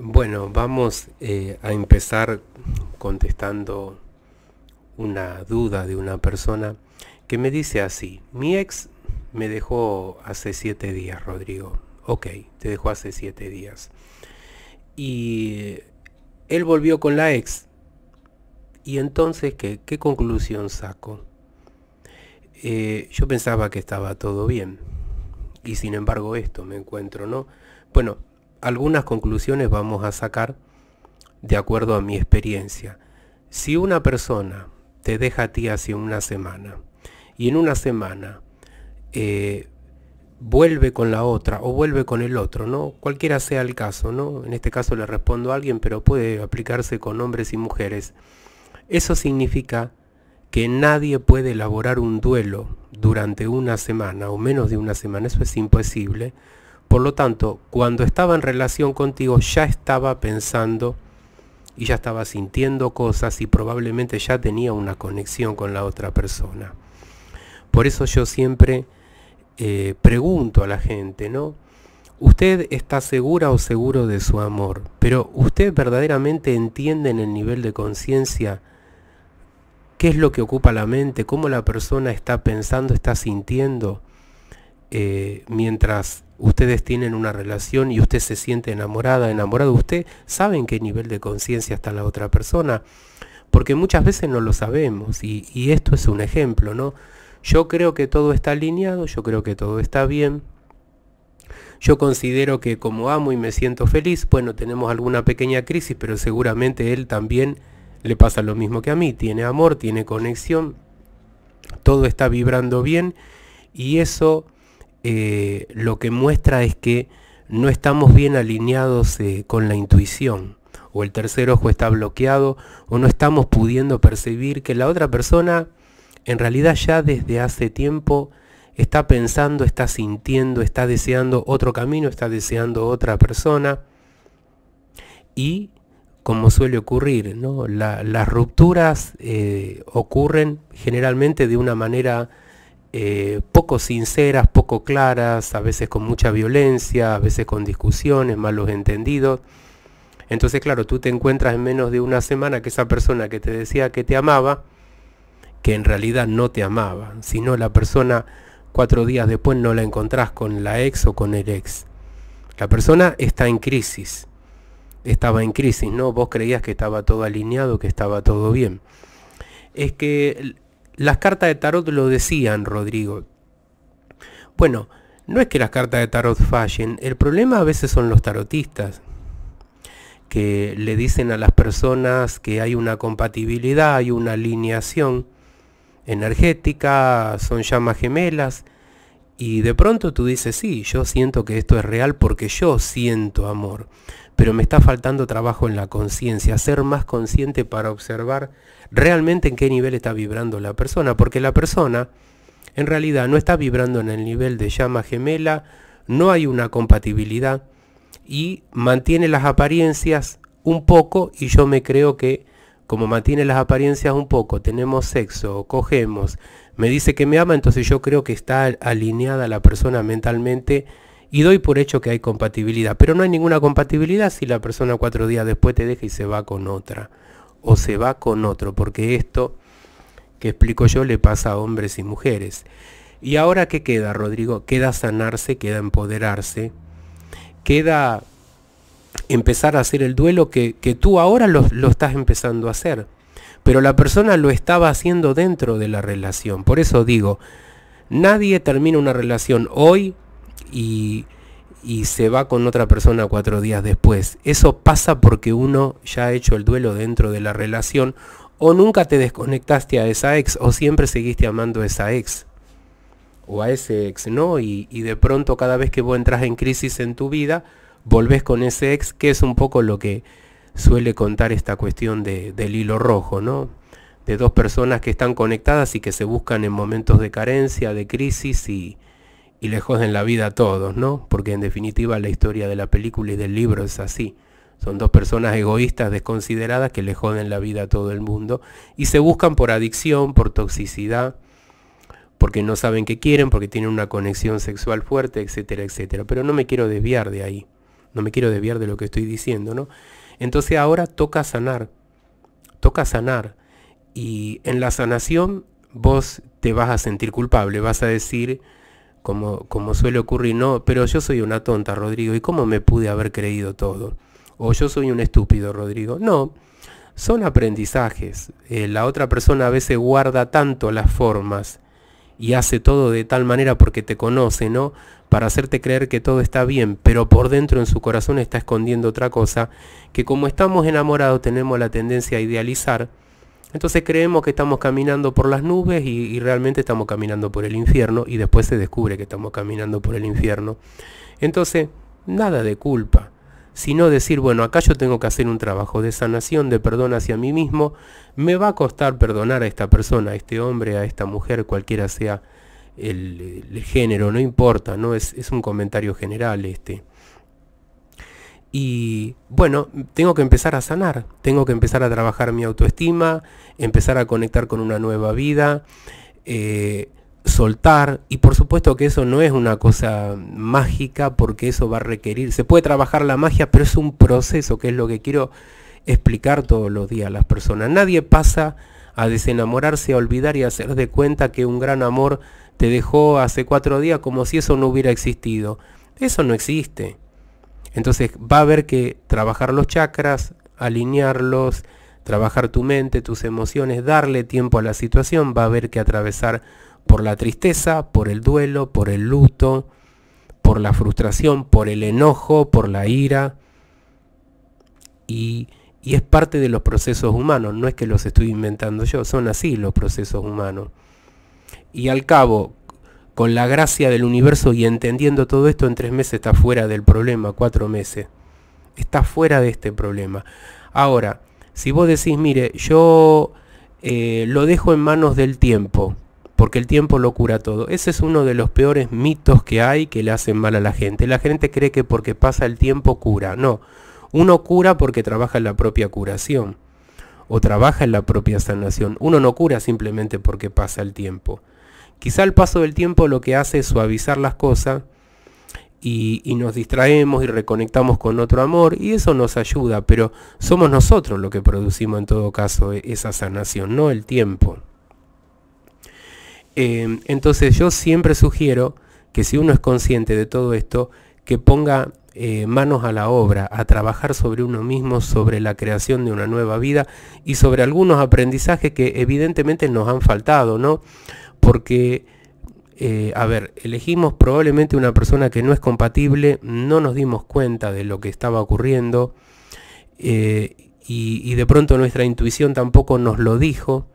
Bueno, vamos eh, a empezar contestando una duda de una persona que me dice así, mi ex me dejó hace siete días, Rodrigo. Ok, te dejó hace siete días. Y él volvió con la ex. Y entonces, ¿qué, conclusión saco? Eh, yo pensaba que estaba todo bien. Y sin embargo esto me encuentro, ¿no? Bueno, algunas conclusiones vamos a sacar de acuerdo a mi experiencia. Si una persona te deja a ti hace una semana y en una semana eh, vuelve con la otra o vuelve con el otro, ¿no? Cualquiera sea el caso, ¿no? En este caso le respondo a alguien, pero puede aplicarse con hombres y mujeres. Eso significa que nadie puede elaborar un duelo durante una semana o menos de una semana, eso es imposible, por lo tanto, cuando estaba en relación contigo ya estaba pensando y ya estaba sintiendo cosas y probablemente ya tenía una conexión con la otra persona. Por eso yo siempre eh, pregunto a la gente, ¿no? Usted está segura o seguro de su amor, pero usted verdaderamente entiende en el nivel de conciencia qué es lo que ocupa la mente, cómo la persona está pensando, está sintiendo eh, mientras ustedes tienen una relación y usted se siente enamorada, enamorado, usted sabe en qué nivel de conciencia está la otra persona, porque muchas veces no lo sabemos y, y, esto es un ejemplo, ¿no? Yo creo que todo está alineado, yo creo que todo está bien. Yo considero que como amo y me siento feliz, bueno, tenemos alguna pequeña crisis, pero seguramente él también le pasa lo mismo que a mí. Tiene amor, tiene conexión, todo está vibrando bien y eso eh, lo que muestra es que no estamos bien alineados eh, con la intuición o el tercer ojo está bloqueado o no estamos pudiendo percibir que la otra persona en realidad ya desde hace tiempo está pensando, está sintiendo, está deseando otro camino, está deseando otra persona y como suele ocurrir, las rupturas eh, ocurren generalmente de una manera eh, poco sinceras, poco claras, a veces con mucha violencia, a veces con discusiones, malos entendidos. Entonces, claro, tú te encuentras en menos de una semana que esa persona que te decía que te amaba, que en realidad no te amaba, sino la persona cuatro días después no la encontrás con la ex o con el ex. La persona está en crisis, estaba en crisis, ¿no? Vos creías que estaba todo alineado, que estaba todo bien. Es que las cartas de tarot lo decían, Rodrigo. Bueno, no es que las cartas de tarot fallen, el problema a veces son los tarotistas, que le dicen a las personas que hay una compatibilidad, hay una alineación energética, son llamas gemelas, y de pronto tú dices, sí, yo siento que esto es real porque yo siento amor pero me está faltando trabajo en la conciencia, ser más consciente para observar realmente en qué nivel está vibrando la persona, porque la persona en realidad no está vibrando en el nivel de llama gemela, no hay una compatibilidad y mantiene las apariencias un poco y yo me creo que como mantiene las apariencias un poco, tenemos sexo, cogemos, me dice que me ama, entonces yo creo que está alineada la persona mentalmente y doy por hecho que hay compatibilidad. Pero no hay ninguna compatibilidad si la persona cuatro días después te deja y se va con otra. O se va con otro, porque esto que explico yo le pasa a hombres y mujeres. ¿Y ahora qué queda, Rodrigo? Queda sanarse, queda empoderarse, queda empezar a hacer el duelo que, tú ahora lo, lo estás empezando a hacer. Pero la persona lo estaba haciendo dentro de la relación. Por eso digo, nadie termina una relación hoy y, se va con otra persona cuatro días después. Eso pasa porque uno ya ha hecho el duelo dentro de la relación o nunca te desconectaste a esa ex o siempre seguiste amando a esa ex o a ese ex, ¿no? Y, de pronto cada vez que vos entras en crisis en tu vida, volvés con ese ex, que es un poco lo que suele contar esta cuestión de, del hilo rojo, ¿no? De dos personas que están conectadas y que se buscan en momentos de carencia, de crisis y, y le joden la vida a todos, ¿no? Porque en definitiva la historia de la película y del libro es así. Son dos personas egoístas, desconsideradas, que le joden la vida a todo el mundo y se buscan por adicción, por toxicidad, porque no saben qué quieren, porque tienen una conexión sexual fuerte, etcétera, etcétera. Pero no me quiero desviar de ahí, no me quiero desviar de lo que estoy diciendo, ¿no? Entonces ahora toca sanar, toca sanar. Y en la sanación vos te vas a sentir culpable, vas a decir, como, suele ocurrir, no, pero yo soy una tonta, Rodrigo, ¿y cómo me pude haber creído todo? O yo soy un estúpido, Rodrigo. No, son aprendizajes. Eh, la otra persona a veces guarda tanto las formas y hace todo de tal manera porque te conoce, ¿no? Para hacerte creer que todo está bien, pero por dentro en su corazón está escondiendo otra cosa, que como estamos enamorados tenemos la tendencia a idealizar, entonces creemos que estamos caminando por las nubes y, realmente estamos caminando por el infierno y después se descubre que estamos caminando por el infierno. Entonces, nada de culpa, sino decir, bueno, acá yo tengo que hacer un trabajo de sanación, de perdón hacia mí mismo, me va a costar perdonar a esta persona, a este hombre, a esta mujer, cualquiera sea el, género, no importa, no es, es un comentario general este. Y bueno, tengo que empezar a sanar, tengo que empezar a trabajar mi autoestima, empezar a conectar con una nueva vida, eh, soltar. Y por supuesto que eso no es una cosa mágica porque eso va a requerir, se puede trabajar la magia, pero es un proceso que es lo que quiero explicar todos los días a las personas. Nadie pasa a desenamorarse, a olvidar y a hacer de cuenta que un gran amor te dejó hace cuatro días como si eso no hubiera existido. Eso no existe. Entonces va a haber que trabajar los chakras, alinearlos, trabajar tu mente, tus emociones, darle tiempo a la situación, va a haber que atravesar por la tristeza, por el duelo, por el luto, por la frustración, por el enojo, por la ira. Y, es parte de los procesos humanos, no es que los estoy inventando yo, son así los procesos humanos. Y al cabo, con la gracia del universo y entendiendo todo esto, en tres meses está fuera del problema, cuatro meses. Está fuera de este problema. Ahora, si vos decís, mire, yo eh, lo dejo en manos del tiempo, porque el tiempo lo cura todo. Ese es uno de los peores mitos que hay que le hacen mal a la gente. La gente cree que porque pasa el tiempo cura. No, uno cura porque trabaja en la propia curación o trabaja en la propia sanación. Uno no cura simplemente porque pasa el tiempo. Quizá el paso del tiempo lo que hace es suavizar las cosas y, nos distraemos y reconectamos con otro amor y eso nos ayuda, pero somos nosotros lo que producimos en todo caso e-, esa sanación, no el tiempo. Em, entonces yo siempre sugiero que si uno es consciente de todo esto, que ponga eh, manos a la obra, a trabajar sobre uno mismo, sobre la creación de una nueva vida y sobre algunos aprendizajes que evidentemente nos han faltado, ¿no? porque, eh, a ver, elegimos probablemente una persona que no es compatible, no nos dimos cuenta de lo que estaba ocurriendo eh, y, y de pronto nuestra intuición tampoco nos lo dijo.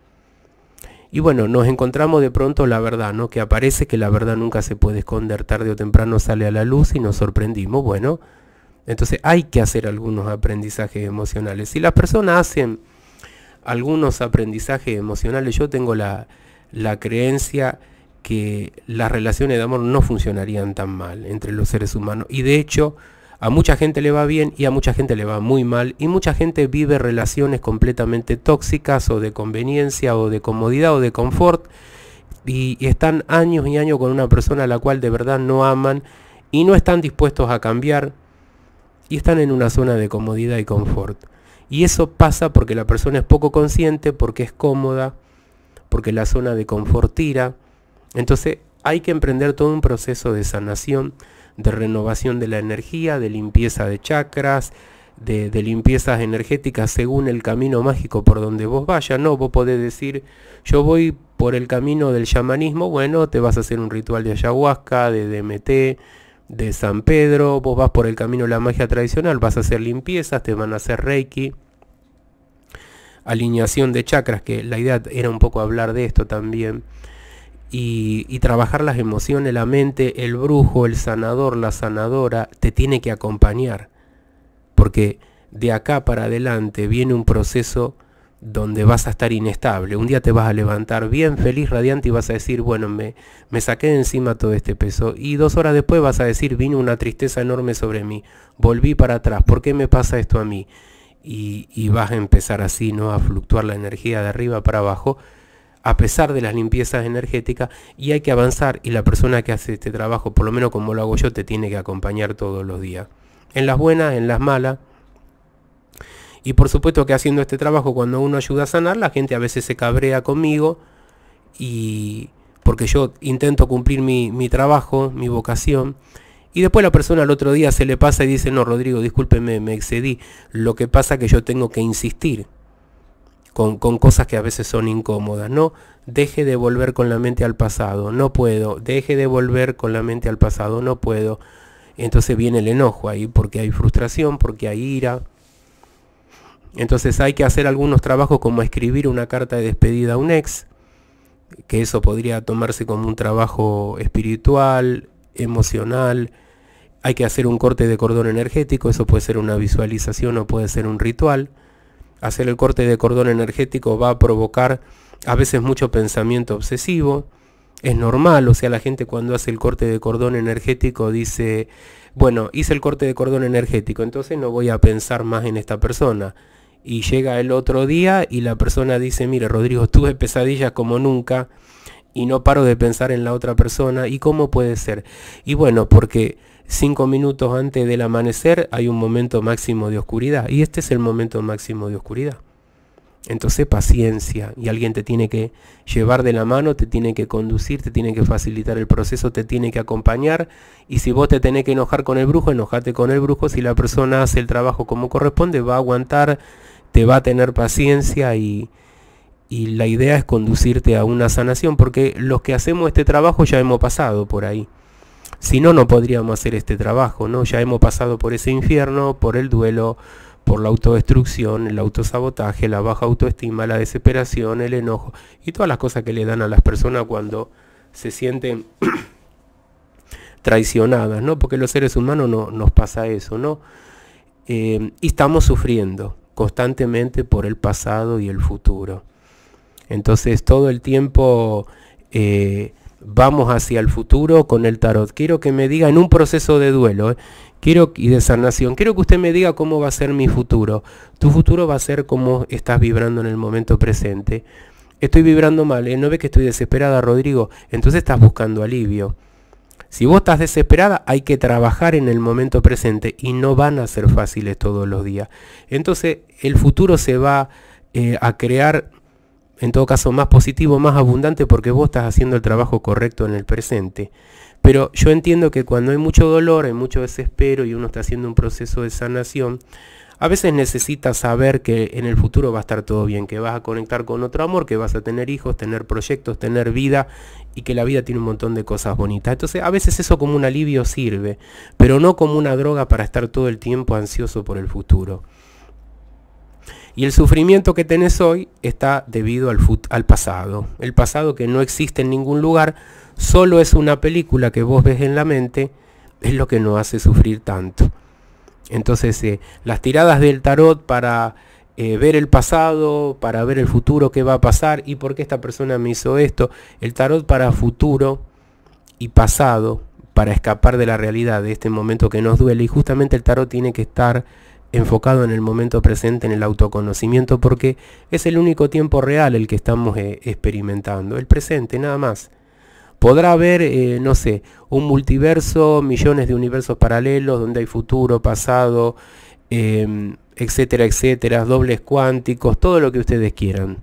Y bueno, nos encontramos de pronto la verdad, ¿no? Que aparece que la verdad nunca se puede esconder, tarde o temprano sale a la luz y nos sorprendimos. Bueno, entonces hay que hacer algunos aprendizajes emocionales. Si las personas hacen algunos aprendizajes emocionales, yo tengo la, la creencia que las relaciones de amor no funcionarían tan mal entre los seres humanos. Y de hecho, a mucha gente le va bien y a mucha gente le va muy mal. Y mucha gente vive relaciones completamente tóxicas o de conveniencia o de comodidad o de confort. Y, están años y años con una persona a la cual de verdad no aman y no están dispuestos a cambiar. Y están en una zona de comodidad y confort. Y eso pasa porque la persona es poco consciente, porque es cómoda, porque la zona de confort tira. Entonces hay que emprender todo un proceso de sanación, de renovación de la energía, de limpieza de chakras, de, limpiezas energéticas según el camino mágico por donde vos vayas. No, vos podés decir, yo voy por el camino del chamanismo, bueno, te vas a hacer un ritual de ayahuasca, de DMT, de San Pedro, vos vas por el camino de la magia tradicional, vas a hacer limpiezas, te van a hacer reiki alineación de chakras, que la idea era un poco hablar de esto también, y, trabajar las emociones, la mente, el brujo, el sanador, la sanadora, te tiene que acompañar, porque de acá para adelante viene un proceso donde vas a estar inestable. Un día te vas a levantar bien feliz, radiante y vas a decir, bueno, me, me saqué de encima todo este peso. Y dos horas después vas a decir, vino una tristeza enorme sobre mí, volví para atrás, ¿por qué me pasa esto a mí? y, vas a empezar así, ¿no? A fluctuar la energía de arriba para abajo a pesar de las limpiezas energéticas y hay que avanzar y la persona que hace este trabajo, por lo menos como lo hago yo, te tiene que acompañar todos los días. En las buenas, en las malas. Y por supuesto que haciendo este trabajo, cuando uno ayuda a sanar, la gente a veces se cabrea conmigo y porque yo intento cumplir mi, mi trabajo, mi vocación, y después la persona al otro día se le pasa y dice, no, Rodrigo, discúlpeme, me excedí. Lo que pasa es que yo tengo que insistir con, con, cosas que a veces son incómodas. No, deje de volver con la mente al pasado, no puedo. Deje de volver con la mente al pasado, no puedo. Entonces viene el enojo ahí, porque hay frustración, porque hay ira. Entonces hay que hacer algunos trabajos como escribir una carta de despedida a un ex, que eso podría tomarse como un trabajo espiritual, emocional, hay que hacer un corte de cordón energético, eso puede ser una visualización o puede ser un ritual. Hacer el corte de cordón energético va a provocar a veces mucho pensamiento obsesivo. Es normal, o sea, la gente cuando hace el corte de cordón energético dice, bueno, hice el corte de cordón energético, entonces no voy a pensar más en esta persona. Y llega el otro día y la persona dice, mire Rodrigo, tuve pesadillas como nunca y no paro de pensar en la otra persona. ¿Y cómo puede ser? Y bueno, porque cinco minutos antes del amanecer hay un momento máximo de oscuridad. Y este es el momento máximo de oscuridad. Entonces paciencia y alguien te tiene que llevar de la mano, te tiene que conducir, te tiene que facilitar el proceso, te tiene que acompañar y si vos te tenés que enojar con el brujo, enojate con el brujo, si la persona hace el trabajo como corresponde, va a aguantar, te va a tener paciencia y, y la idea es conducirte a una sanación porque los que hacemos este trabajo ya hemos pasado por ahí. Si no, no podríamos hacer este trabajo, ¿no? Ya hemos pasado por ese infierno, por el duelo, por la autodestrucción, el autosabotaje, la baja autoestima, la desesperación, el enojo y todas las cosas que le dan a las personas cuando se sienten traicionadas, ¿no? Porque los seres humanos no, nos pasa eso, ¿no? Eh, y estamos sufriendo constantemente por el pasado y el futuro. Entonces todo el tiempo eh, vamos hacia el futuro con el tarot. Quiero que me diga en un proceso de duelo eh, quiero, y de sanación, quiero que usted me diga cómo va a ser mi futuro. Tu futuro va a ser como estás vibrando en el momento presente. Estoy vibrando mal, eh, ¿no ve que estoy desesperada, Rodrigo? Entonces estás buscando alivio. Si vos estás desesperada, hay que trabajar en el momento presente y no van a ser fáciles todos los días. Entonces el futuro se va eh, a crear en todo caso más positivo, más abundante, porque vos estás haciendo el trabajo correcto en el presente. Pero yo entiendo que cuando hay mucho dolor, hay mucho desespero y uno está haciendo un proceso de sanación, a veces necesitas saber que en el futuro va a estar todo bien, que vas a conectar con otro amor, que vas a tener hijos, tener proyectos, tener vida y que la vida tiene un montón de cosas bonitas. Entonces a veces eso como un alivio sirve, pero no como una droga para estar todo el tiempo ansioso por el futuro. Y el sufrimiento que tenés hoy está debido al, pasado. El pasado que no existe en ningún lugar, solo es una película que vos ves en la mente, es lo que nos hace sufrir tanto. Entonces, eh, las tiradas del tarot para eh, ver el pasado, para ver el futuro, qué va a pasar y por qué esta persona me hizo esto. El tarot para futuro y pasado, para escapar de la realidad de este momento que nos duele. Y justamente el tarot tiene que estar enfocado en el momento presente, en el autoconocimiento, porque es el único tiempo real el que estamos eh, experimentando, el presente, nada más. Podrá haber, eh, no sé, un multiverso, millones de universos paralelos donde hay futuro, pasado, em, etcétera, etcétera, dobles cuánticos, todo lo que ustedes quieran.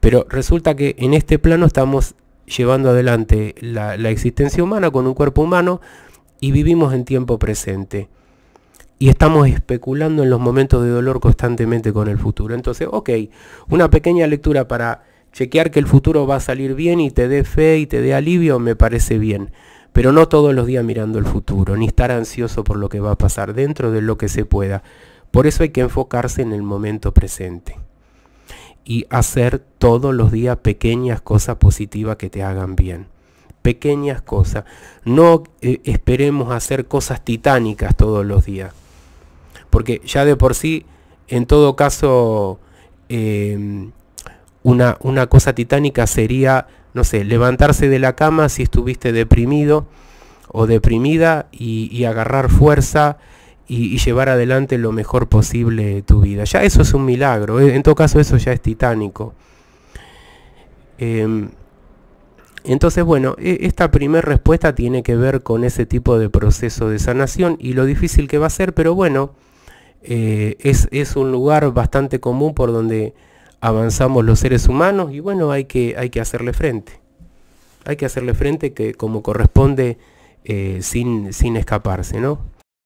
Pero resulta que en este plano estamos llevando adelante la existencia humana con un cuerpo humano y vivimos en tiempo presente y estamos especulando en los momentos de dolor constantemente con el futuro. Entonces, ok, una pequeña lectura para chequear que el futuro va a salir bien y te dé fe y te dé alivio, me parece bien. Pero no todos los días mirando el futuro, ni estar ansioso por lo que va a pasar dentro de lo que se pueda. Por eso hay que enfocarse en el momento presente y hacer todos los días pequeñas cosas positivas que te hagan bien pequeñas cosas. No eh, esperemos hacer cosas titánicas todos los días porque ya de por sí, en todo caso, em, una, cosa titánica sería, no sé, levantarse de la cama si estuviste deprimido o deprimida y, agarrar fuerza y, llevar adelante lo mejor posible tu vida. Ya eso es un milagro, eh, en todo caso eso ya es titánico. Em, entonces, bueno, e, esta primera respuesta tiene que ver con ese tipo de proceso de sanación y lo difícil que va a ser, pero bueno, eh, es, un lugar bastante común por donde avanzamos los seres humanos y bueno, hay que, hay que hacerle frente. Hay que hacerle frente que como corresponde eh, sin, sin escaparse, ¿no?